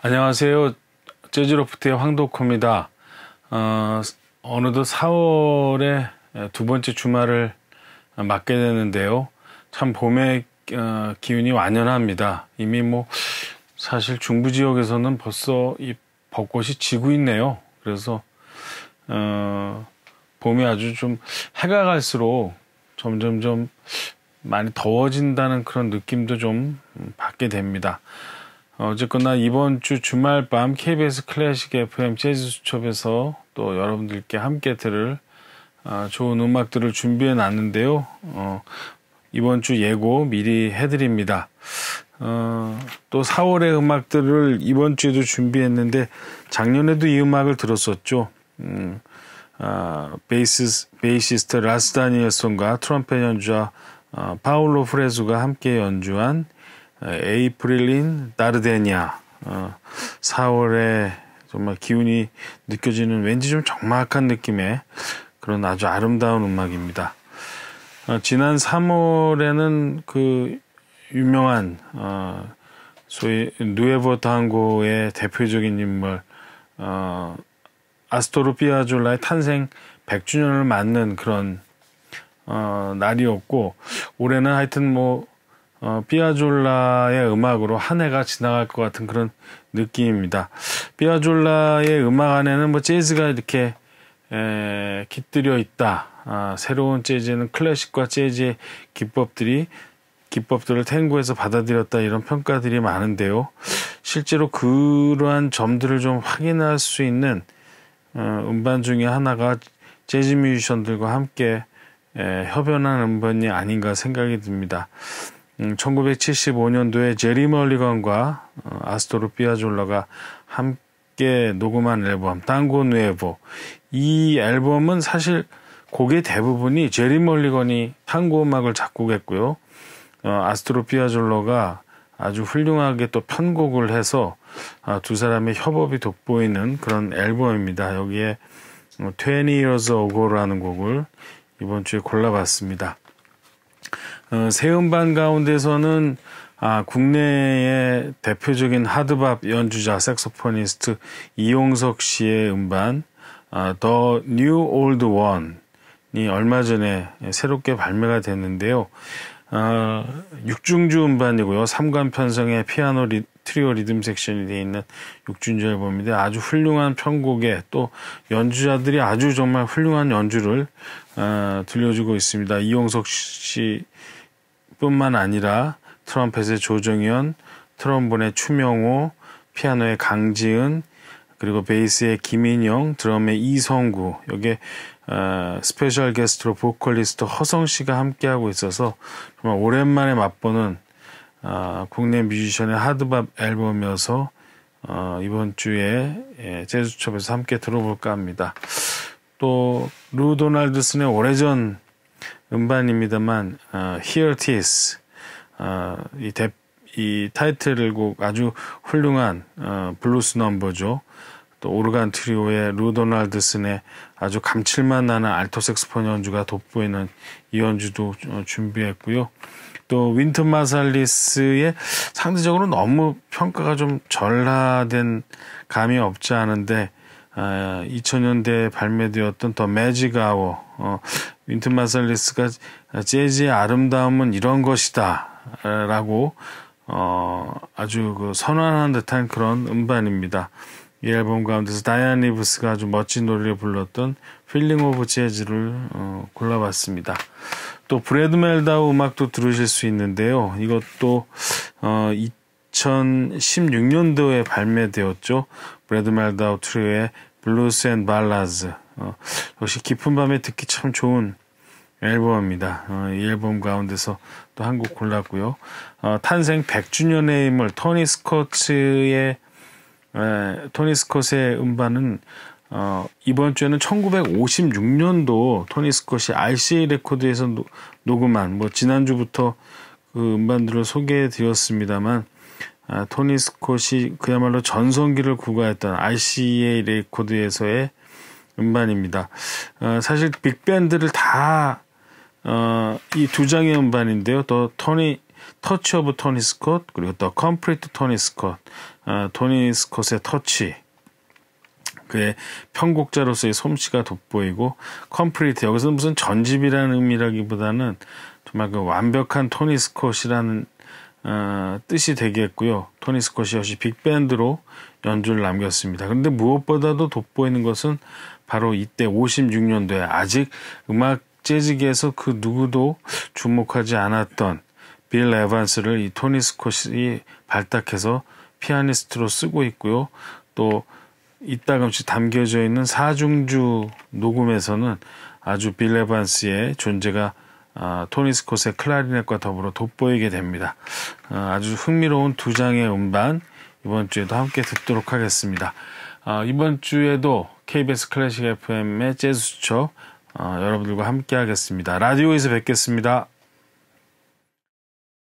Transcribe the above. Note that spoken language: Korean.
안녕하세요. 재즈로프트의 황도코입니다. 어, 어느덧 4월에 두 번째 주말을 맞게 되는데요. 참 봄의 어, 기운이 완연합니다. 이미 뭐 사실 중부 지역에서는 벌써 이 벚꽃이 지고 있네요. 그래서 어, 봄이 아주 좀 해가 갈수록 점점점 많이 더워진다는 그런 느낌도 좀 받게 됩니다. 어쨌거나 이번 주 주말 밤 KBS 클래식 FM 재즈 수첩에서 또 여러분들께 함께 들을 아, 좋은 음악들을 준비해 놨는데요. 어, 이번 주 예고 미리 해드립니다. 어, 또 4월의 음악들을 이번 주에도 준비했는데 작년에도 이 음악을 들었었죠. 음, 아, 베이스, 베이시스트 라스 다니엘손과 트럼펫 연주자 어, 파울로 프레즈가 함께 연주한 에이프릴린 나르데냐 어, 4월에 정말 기운이 느껴지는 왠지 좀 적막한 느낌의 그런 아주 아름다운 음악입니다. 어, 지난 3월에는 그 유명한 어, 소위 누에보 탕고의 대표적인 인물 어, 아스토르 피아졸라의 탄생 100주년을 맞는 그런 어, 날이었고 올해는 하여튼 뭐 어, 삐아졸라의 음악으로 한 해가 지나갈 것 같은 그런 느낌입니다. 삐아졸라의 음악 안에는 뭐 재즈가 이렇게 에, 깃들여 있다. 아, 새로운 재즈는 클래식과 재즈의 기법들이 기법들을 탱고에서 받아들였다 이런 평가들이 많은데요. 실제로 그러한 점들을 좀 확인할 수 있는 어, 음반 중에 하나가 재즈 뮤지션들과 함께 에, 협연한 음반이 아닌가 생각이 듭니다. 1975년도에 음, 제리 멀리건과 어, 아스토르 피아졸라가 함께 녹음한 앨범 땅고 누에보 이 앨범은 사실 곡의 대부분이 제리 멀리건이 탄고 음악을 작곡했고요. 어, 아스토르 피아졸로가 아주 훌륭하게 또 편곡을 해서 아, 두 사람의 협업이 돋보이는 그런 앨범입니다. 여기에 20 뭐, Years Ago라는 곡을 이번 주에 골라봤습니다. 어, 새 음반 가운데서는 아, 국내의 대표적인 하드밥 연주자 색소포니스트 이용석 씨의 음반 아, The New Old One이 얼마 전에 새롭게 발매가 됐는데요. 아, 6중주 음반이고요. 3관 편성의 피아노 리, 트리오 리듬 섹션이 되어 있는 육중주 앨범인데 아주 훌륭한 편곡에 또 연주자들이 아주 정말 훌륭한 연주를 아, 들려주고 있습니다. 이용석 씨 뿐만 아니라 트럼펫의 조정현, 트럼본의 추명호, 피아노의 강지은, 그리고 베이스의 김인영, 드럼의 이성구, 여기에 어, 스페셜 게스트로 보컬리스트 허성 씨가 함께하고 있어서 정말 오랜만에 맛보는 어, 국내 뮤지션의 하드밥 앨범이어서 어, 이번 주에 예, 재즈첩에서 함께 들어볼까 합니다. 또루도날드슨의 오래전 음반입니다만 어, Here Tis 어, 이, 대, 이 타이틀곡 아주 훌륭한 어, 블루스 넘버죠. 또 오르간 트리오의 루도날드슨의 아주 감칠맛 나는 알토 색스폰 연주가 돋보이는 이 연주도 어, 준비했고요. 또 윈트 마살리스의 상대적으로 너무 평가가 좀 전라된 감이 없지 않은데 2000년대에 어, 발매되었던 더 매직 아워 어, 윈트 마살리스가 재즈의 아름다움은 이런 것이다라고 어, 아주 그 선언한 듯한 그런 음반입니다. 이 앨범 가운데서 다이안 리브스가 아주 멋진 노래를 불렀던 필링 오브 재즈를 어, 골라봤습니다. 또 브래드 멜다우 음악도 들으실 수 있는데요. 이것도 어, 2016년도에 발매되었죠. 브래드 멜다우 트리오의 블루스 앤 발라즈 어, 역시 깊은 밤에 듣기 참 좋은 앨범입니다. 어, 이 앨범 가운데서 또 한 곡 골랐고요. 어, 탄생 100주년의 인물 토니 스코츠의 에, 토니 스콧의 음반은 어, 이번 주에는 1956년도 토니 스콧이 RCA 레코드에서 노, 녹음한 뭐 지난주부터 그 음반들을 소개해 드렸습니다만 아, 토니 스콧이 그야말로 전성기를 구가했던 RCA 레코드에서의 음반입니다. 아, 사실 빅밴드를 다이두 어, 장의 음반인데요. 또 토니 터치 오브 토니 스콧 그리고 또 컴플리트 토니 스콧 아, 토니 스콧의 터치 그의 편곡자로서의 솜씨가 돋보이고 컴플리트 여기서 무슨 전집이라는 의미라기보다는 정말 그 완벽한 토니 스콧이라는 어, 뜻이 되겠고요. 토니 스콧이 역시 빅밴드로 연주를 남겼습니다. 그런데 무엇보다도 돋보이는 것은 바로 이때 56년도에 아직 음악 재즈계에서 그 누구도 주목하지 않았던 빌 에반스를 이 토니 스콧이 발탁해서 피아니스트로 쓰고 있고요. 또 이따금씩 담겨져 있는 사중주 녹음에서는 아주 빌 에반스의 존재가 아, 토니 스콧의 클라리넷과 더불어 돋보이게 됩니다. 아, 아주 흥미로운 두 장의 음반 이번 주에도 함께 듣도록 하겠습니다. 아, 이번 주에도 KBS 클래식 FM의 재즈 수초 첩 어, 여러분들과 함께 하겠습니다. 라디오에서 뵙겠습니다.